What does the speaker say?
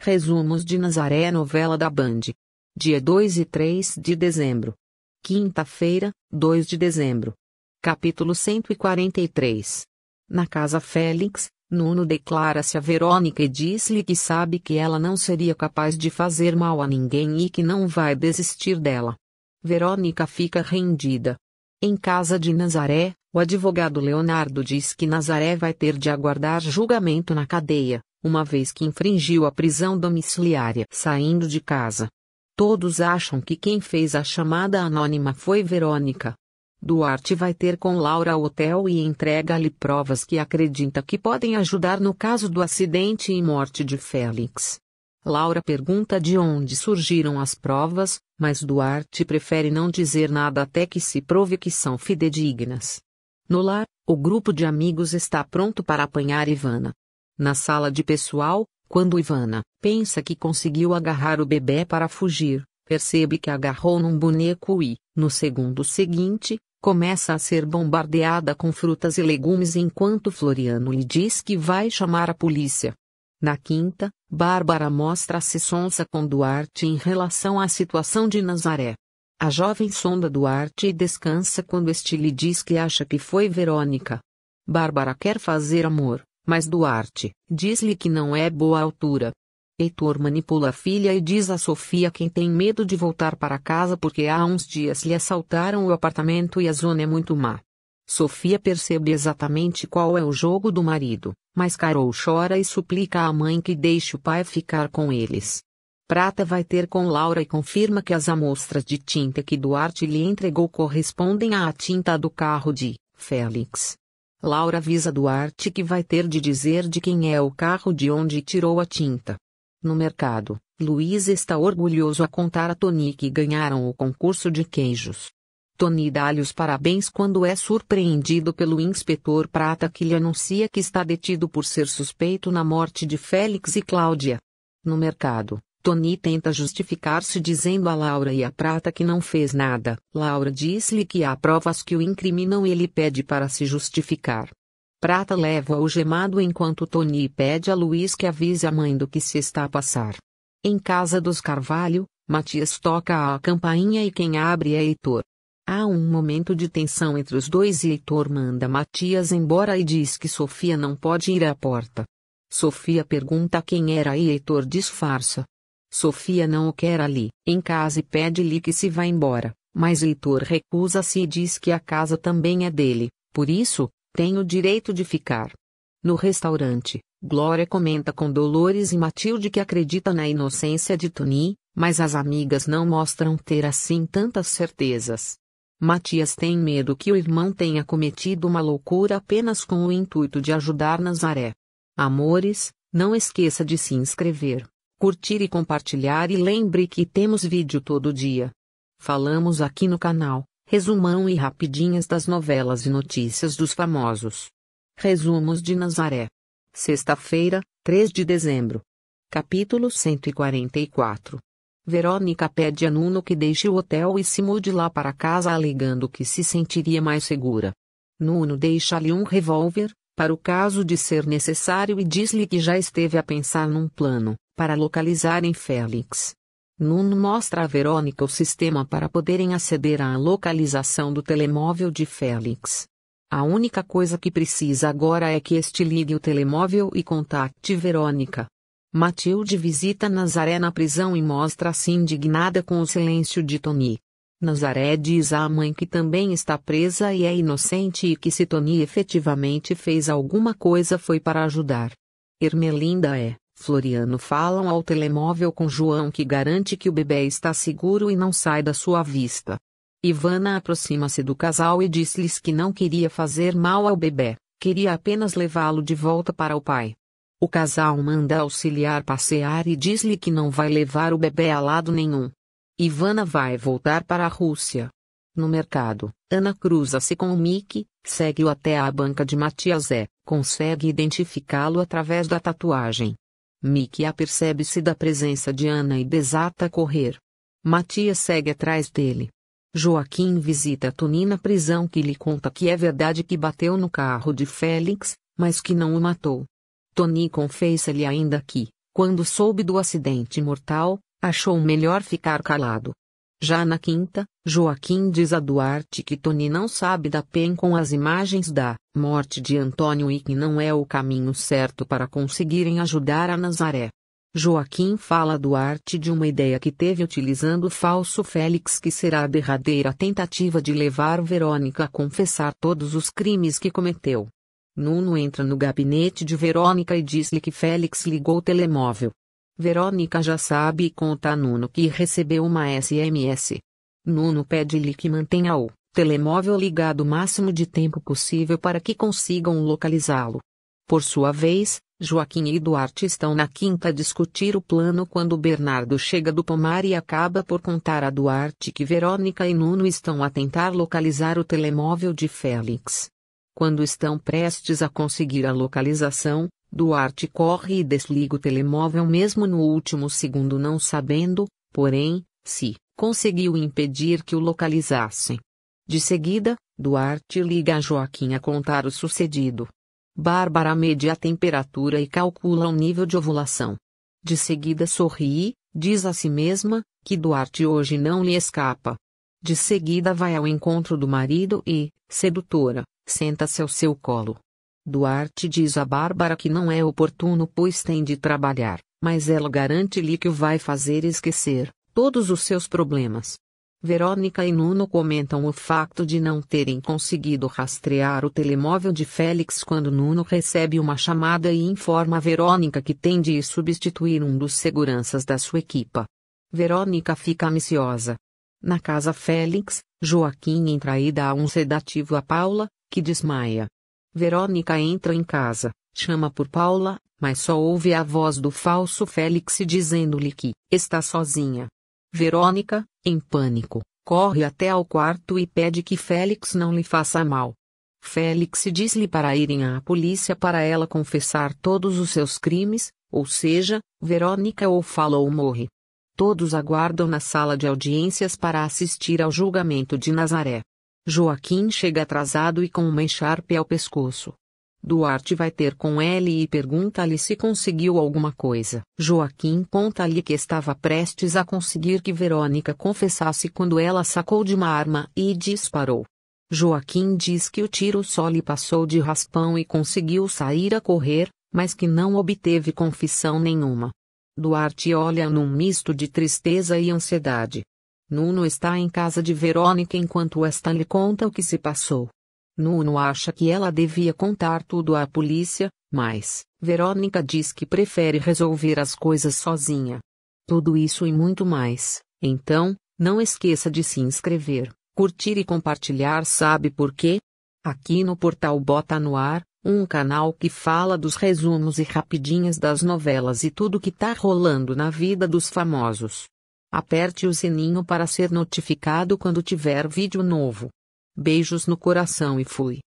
Resumos de Nazaré Novela da Band. Dia 2 e 3 de dezembro. Quinta-feira, 2 de dezembro. Capítulo 143. Na casa Félix, Nuno declara-se a Verônica e diz-lhe que sabe que ela não seria capaz de fazer mal a ninguém e que não vai desistir dela. Verônica fica rendida. Em casa de Nazaré, o advogado Leonardo diz que Nazaré vai ter de aguardar julgamento na cadeia uma vez que infringiu a prisão domiciliária saindo de casa. Todos acham que quem fez a chamada anônima foi Verônica. Duarte vai ter com Laura ao hotel e entrega-lhe provas que acredita que podem ajudar no caso do acidente e morte de Félix. Laura pergunta de onde surgiram as provas, mas Duarte prefere não dizer nada até que se prove que são fidedignas. No lar, o grupo de amigos está pronto para apanhar Ivana, na sala de pessoal, quando Ivana pensa que conseguiu agarrar o bebê para fugir, percebe que agarrou num boneco e, no segundo seguinte, começa a ser bombardeada com frutas e legumes enquanto Floriano lhe diz que vai chamar a polícia. Na quinta, Bárbara mostra-se sonsa com Duarte em relação à situação de Nazaré. A jovem sonda Duarte e descansa quando este lhe diz que acha que foi Verônica. Bárbara quer fazer amor, mas Duarte, diz-lhe que não é boa altura. Heitor manipula a filha e diz a Sofia que tem medo de voltar para casa porque há uns dias lhe assaltaram o apartamento e a zona é muito má. Sofia percebe exatamente qual é o jogo do marido, mas Carol chora e suplica à mãe que deixe o pai ficar com eles. Prata vai ter com Laura e confirma que as amostras de tinta que Duarte lhe entregou correspondem à tinta do carro de Félix. Laura avisa Duarte que vai ter de dizer de quem é o carro de onde tirou a tinta. No mercado, Luiz está orgulhoso a contar a Tony que ganharam o concurso de queijos. Tony dá-lhe os parabéns quando é surpreendido pelo inspetor Prata que lhe anuncia que está detido por ser suspeito na morte de Félix e Cláudia. No mercado, Tony tenta justificar-se dizendo a Laura e a Prata que não fez nada. Laura diz-lhe que há provas que o incriminam e ele pede para se justificar. Prata leva-o gemado enquanto Tony pede a Luiz que avise a mãe do que se está a passar. Em casa dos Carvalho, Matias toca a campainha e quem abre é Heitor. Há um momento de tensão entre os dois e Heitor manda Matias embora e diz que Sofia não pode ir à porta. Sofia pergunta quem era e Heitor disfarça, Sofia não o quer ali, em casa e pede-lhe que se vá embora, mas Heitor recusa-se e diz que a casa também é dele, por isso, tem o direito de ficar. No restaurante, Glória comenta com Dolores e Matilde que acredita na inocência de Tony, mas as amigas não mostram ter assim tantas certezas. Matias tem medo que o irmão tenha cometido uma loucura apenas com o intuito de ajudar Nazaré. Amores, não esqueça de se inscrever curtir e compartilhar e lembre que temos vídeo todo dia. Falamos aqui no canal, resumão e rapidinhas das novelas e notícias dos famosos. Resumos de Nazaré. Sexta-feira, 3 de dezembro. Capítulo 144. Verônica pede a Nuno que deixe o hotel e se mude lá para casa alegando que se sentiria mais segura. Nuno deixa-lhe um revólver, para o caso de ser necessário e diz-lhe que já esteve a pensar num plano para localizarem Félix. Nuno mostra a Verônica o sistema para poderem aceder à localização do telemóvel de Félix. A única coisa que precisa agora é que este ligue o telemóvel e contacte Verônica. Matilde visita Nazaré na prisão e mostra-se indignada com o silêncio de Tony. Nazaré diz à mãe que também está presa e é inocente e que se Tony efetivamente fez alguma coisa foi para ajudar. Ermelinda é Floriano falam ao telemóvel com João que garante que o bebê está seguro e não sai da sua vista. Ivana aproxima-se do casal e diz-lhes que não queria fazer mal ao bebê, queria apenas levá-lo de volta para o pai. O casal manda auxiliar passear e diz-lhe que não vai levar o bebê a lado nenhum. Ivana vai voltar para a Rússia. No mercado, Ana cruza-se com o Mickey, segue-o até a banca de Matias E, consegue identificá-lo através da tatuagem. Mickey apercebe-se da presença de Ana e desata a correr. Matias segue atrás dele. Joaquim visita Tony na prisão que lhe conta que é verdade que bateu no carro de Félix, mas que não o matou. Tony confessa-lhe ainda que, quando soube do acidente mortal, achou melhor ficar calado, já na quinta, Joaquim diz a Duarte que Tony não sabe da PEN com as imagens da morte de Antônio e que não é o caminho certo para conseguirem ajudar a Nazaré. Joaquim fala a Duarte de uma ideia que teve utilizando o falso Félix que será a derradeira tentativa de levar Verônica a confessar todos os crimes que cometeu. Nuno entra no gabinete de Verônica e diz-lhe que Félix ligou o telemóvel Verônica já sabe e conta a Nuno que recebeu uma SMS. Nuno pede-lhe que mantenha o telemóvel ligado o máximo de tempo possível para que consigam localizá-lo. Por sua vez, Joaquim e Duarte estão na quinta a discutir o plano quando Bernardo chega do pomar e acaba por contar a Duarte que Verônica e Nuno estão a tentar localizar o telemóvel de Félix. Quando estão prestes a conseguir a localização, Duarte corre e desliga o telemóvel mesmo no último segundo não sabendo, porém, se conseguiu impedir que o localizassem. De seguida, Duarte liga a Joaquim a contar o sucedido. Bárbara mede a temperatura e calcula o nível de ovulação. De seguida sorri, diz a si mesma, que Duarte hoje não lhe escapa. De seguida vai ao encontro do marido e, sedutora, senta-se ao seu colo. Duarte diz a Bárbara que não é oportuno pois tem de trabalhar, mas ela garante-lhe que o vai fazer esquecer todos os seus problemas. Verônica e Nuno comentam o facto de não terem conseguido rastrear o telemóvel de Félix quando Nuno recebe uma chamada e informa a Verônica que tem de substituir um dos seguranças da sua equipa. Verônica fica ambiciosa. Na casa Félix, Joaquim entra e dá um sedativo a Paula, que desmaia. Verônica entra em casa, chama por Paula, mas só ouve a voz do falso Félix dizendo-lhe que está sozinha. Verônica, em pânico, corre até ao quarto e pede que Félix não lhe faça mal. Félix diz-lhe para irem à polícia para ela confessar todos os seus crimes, ou seja, Verônica ou fala ou morre. Todos aguardam na sala de audiências para assistir ao julgamento de Nazaré. Joaquim chega atrasado e com uma encharpe ao pescoço. Duarte vai ter com ele e pergunta-lhe se conseguiu alguma coisa. Joaquim conta-lhe que estava prestes a conseguir que Verônica confessasse quando ela sacou de uma arma e disparou. Joaquim diz que o tiro só lhe passou de raspão e conseguiu sair a correr, mas que não obteve confissão nenhuma. Duarte olha num misto de tristeza e ansiedade. Nuno está em casa de Verônica enquanto esta lhe conta o que se passou. Nuno acha que ela devia contar tudo à polícia, mas Verônica diz que prefere resolver as coisas sozinha. Tudo isso e muito mais, então, não esqueça de se inscrever, curtir e compartilhar, sabe por quê? Aqui no portal Bota no Ar, um canal que fala dos resumos e rapidinhas das novelas e tudo que tá rolando na vida dos famosos. Aperte o sininho para ser notificado quando tiver vídeo novo. Beijos no coração e fui.